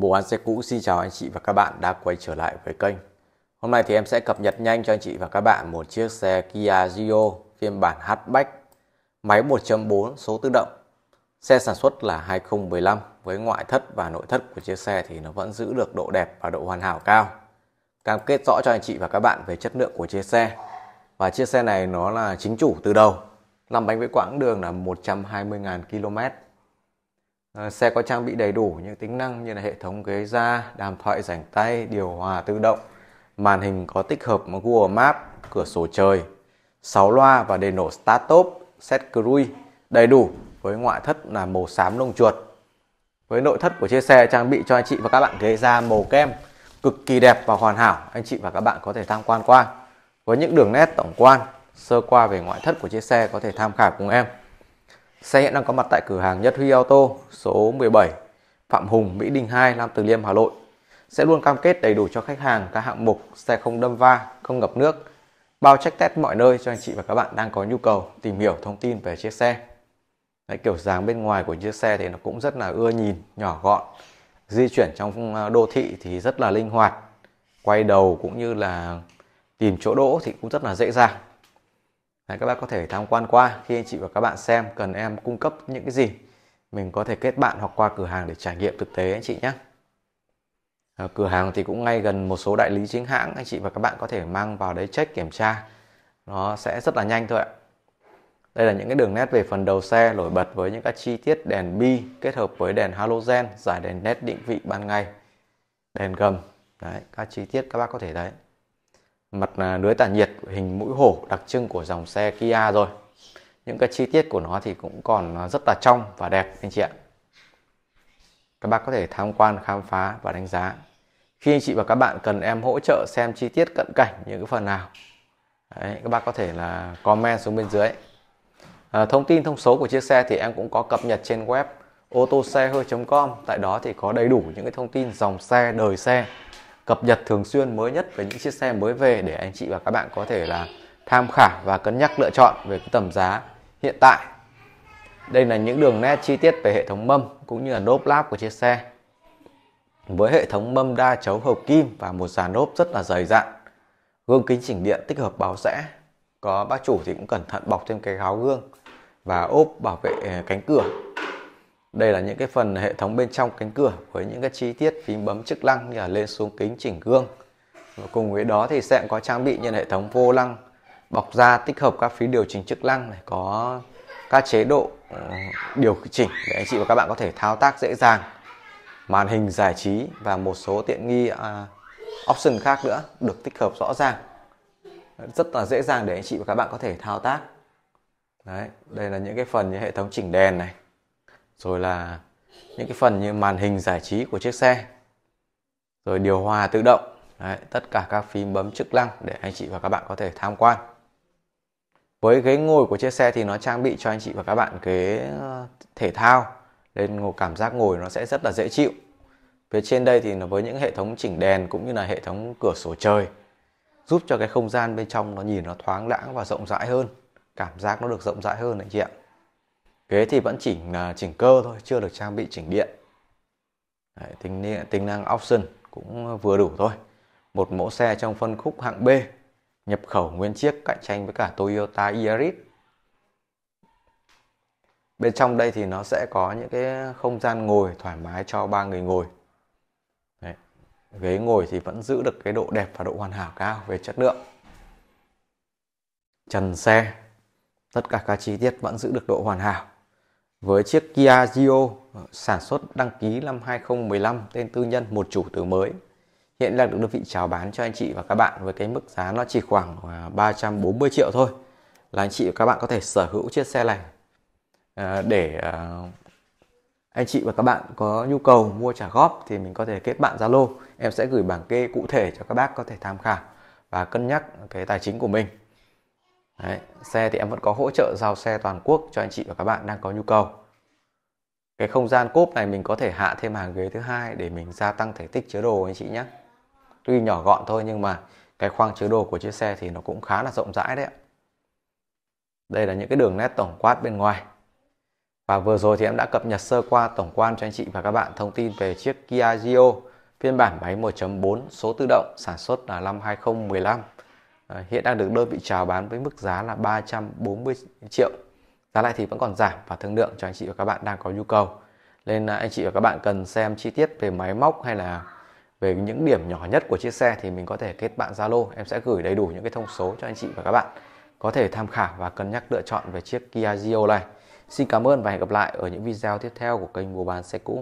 Mùa ăn xe cũ xin chào anh chị và các bạn đã quay trở lại với kênh. Hôm nay thì em sẽ cập nhật nhanh cho anh chị và các bạn một chiếc xe Kia Rio phiên bản hatchback, máy 1.4 số tự động. Xe sản xuất là 2015 với ngoại thất và nội thất của chiếc xe thì nó vẫn giữ được độ đẹp và độ hoàn hảo cao. Cam kết rõ cho anh chị và các bạn về chất lượng của chiếc xe. Và chiếc xe này nó là chính chủ từ đầu. Lăn bánh với quãng đường là 120.000 km Ờ, xe có trang bị đầy đủ những tính năng như là hệ thống ghế da, đàm thoại rảnh tay, điều hòa tự động, màn hình có tích hợp Google map, cửa sổ trời, 6 loa và đèn nổ start top, set cruise đầy đủ với ngoại thất là màu xám lông chuột. Với nội thất của chiếc xe trang bị cho anh chị và các bạn ghế da màu kem cực kỳ đẹp và hoàn hảo, anh chị và các bạn có thể tham quan qua. Với những đường nét tổng quan sơ qua về ngoại thất của chiếc xe có thể tham khảo cùng em. Xe hiện đang có mặt tại cửa hàng Nhất Huy Auto số 17 Phạm Hùng, Mỹ Đình 2, Nam Từ Liêm, Hà Nội. Sẽ luôn cam kết đầy đủ cho khách hàng các hạng mục xe không đâm va, không ngập nước, bao check test mọi nơi cho anh chị và các bạn đang có nhu cầu tìm hiểu thông tin về chiếc xe. Đấy, kiểu dáng bên ngoài của chiếc xe thì nó cũng rất là ưa nhìn, nhỏ gọn. Di chuyển trong à, đô thị thì rất là linh hoạt. Quay đầu cũng như là tìm chỗ đỗ thì cũng rất là dễ dàng. Đấy, các bác có thể tham quan qua khi anh chị và các bạn xem cần em cung cấp những cái gì mình có thể kết bạn hoặc qua cửa hàng để trải nghiệm thực tế anh chị nhé à, cửa hàng thì cũng ngay gần một số đại lý chính hãng anh chị và các bạn có thể mang vào đấy check kiểm tra nó sẽ rất là nhanh thôi ạ đây là những cái đường nét về phần đầu xe nổi bật với những các chi tiết đèn bi kết hợp với đèn halogen giải đèn nét định vị ban ngày đèn gầm đấy các chi tiết các bác có thể thấy mặt à, lưới tản nhiệt hình mũi hổ đặc trưng của dòng xe Kia rồi những cái chi tiết của nó thì cũng còn à, rất là trong và đẹp anh chị ạ các bác có thể tham quan khám phá và đánh giá khi anh chị và các bạn cần em hỗ trợ xem chi tiết cận cảnh những cái phần nào Đấy, các bác có thể là comment xuống bên dưới à, thông tin thông số của chiếc xe thì em cũng có cập nhật trên web ô tô xe hơi com tại đó thì có đầy đủ những cái thông tin dòng xe đời xe cập nhật thường xuyên mới nhất về những chiếc xe mới về để anh chị và các bạn có thể là tham khảo và cân nhắc lựa chọn về cái tầm giá hiện tại. Đây là những đường nét chi tiết về hệ thống mâm cũng như là nốp láp của chiếc xe. Với hệ thống mâm đa chấu hợp kim và một dàn nốp rất là dày dặn. Gương kính chỉnh điện tích hợp báo rẽ. Có bác chủ thì cũng cẩn thận bọc thêm cái gáo gương và ốp bảo vệ ờ, cánh cửa đây là những cái phần hệ thống bên trong cánh cửa với những cái chi tiết phím bấm chức năng như là lên xuống kính chỉnh gương và cùng với đó thì sẽ có trang bị như hệ thống vô lăng bọc da tích hợp các phím điều chỉnh chức năng này có các chế độ ờ, điều chỉnh để anh chị và các bạn có thể thao tác dễ dàng màn hình giải trí và một số tiện nghi à, option khác nữa được tích hợp rõ ràng rất là dễ dàng để anh chị và các bạn có thể thao tác Đấy, đây là những cái phần như hệ thống chỉnh đèn này rồi là những cái phần như màn hình giải trí của chiếc xe rồi điều hòa tự động Đấy, tất cả các phím bấm chức năng để anh chị và các bạn có thể tham quan với ghế ngồi của chiếc xe thì nó trang bị cho anh chị và các bạn ghế ờ, thể thao nên ngồi cảm giác ngồi nó sẽ rất là dễ chịu phía trên đây thì nó với những hệ thống chỉnh đèn cũng như là hệ thống cửa sổ trời giúp cho cái không gian bên trong nó nhìn nó thoáng lãng và rộng rãi hơn cảm giác nó được rộng rãi hơn anh chị ạ ghế thì vẫn chỉnh là chỉnh cơ thôi chưa được trang bị chỉnh điện Đấy, tính tính năng option cũng vừa đủ thôi một mẫu xe trong phân khúc hạng B nhập khẩu nguyên chiếc cạnh tranh với cả Toyota Yaris bên trong đây thì nó sẽ có những cái không gian ngồi thoải mái cho ba người ngồi Đấy. ghế ngồi thì vẫn giữ được cái độ đẹp và độ hoàn hảo cao về chất lượng trần xe tất cả các chi tiết vẫn giữ được độ hoàn hảo với chiếc Kia Rio ờ, sản xuất đăng ký năm 2015 tên tư nhân một chủ từ mới. Hiện đang được đơn vị chào bán cho anh chị và các bạn với cái mức giá nó chỉ khoảng 340 ờ, triệu thôi là anh chị và các bạn có thể sở hữu chiếc xe này à, để à, anh chị và các bạn có nhu cầu mua trả góp thì mình có thể kết bạn Zalo em sẽ gửi bảng kê cụ thể cho các bác có thể tham khảo và cân nhắc cái tài chính của mình Đấy, xe thì em vẫn có hỗ trợ giao xe toàn quốc cho anh chị và các bạn đang có nhu cầu. Cái không gian cốp này mình có thể hạ thêm hàng ghế thứ hai để mình gia tăng thể tích chứa đồ anh chị nhé. Tuy nhỏ gọn thôi nhưng mà cái khoang chứa đồ của chiếc xe thì nó cũng khá là rộng rãi đấy ạ. Đây là những cái đường nét tổng quát bên ngoài. Và vừa rồi thì em đã cập nhật sơ qua tổng quan cho anh chị và các bạn thông tin về chiếc Kia Rio phiên bản máy 1.4 số tự động sản xuất là năm 2015 Ờ, hiện đang được đơn vị chào bán với mức giá là 340 triệu giá này thì vẫn còn giảm và thương lượng cho anh chị và các bạn đang có nhu cầu nên à, anh chị và các bạn cần xem chi tiết về máy móc hay là về những điểm nhỏ nhất của chiếc xe thì mình có thể kết bạn Zalo em sẽ gửi đầy đủ những cái thông số cho anh chị và các bạn có thể tham khảo và cân nhắc lựa chọn về chiếc Kia Rio này. Xin cảm ơn và hẹn gặp lại ở những video tiếp theo của kênh mua bán xe cũ.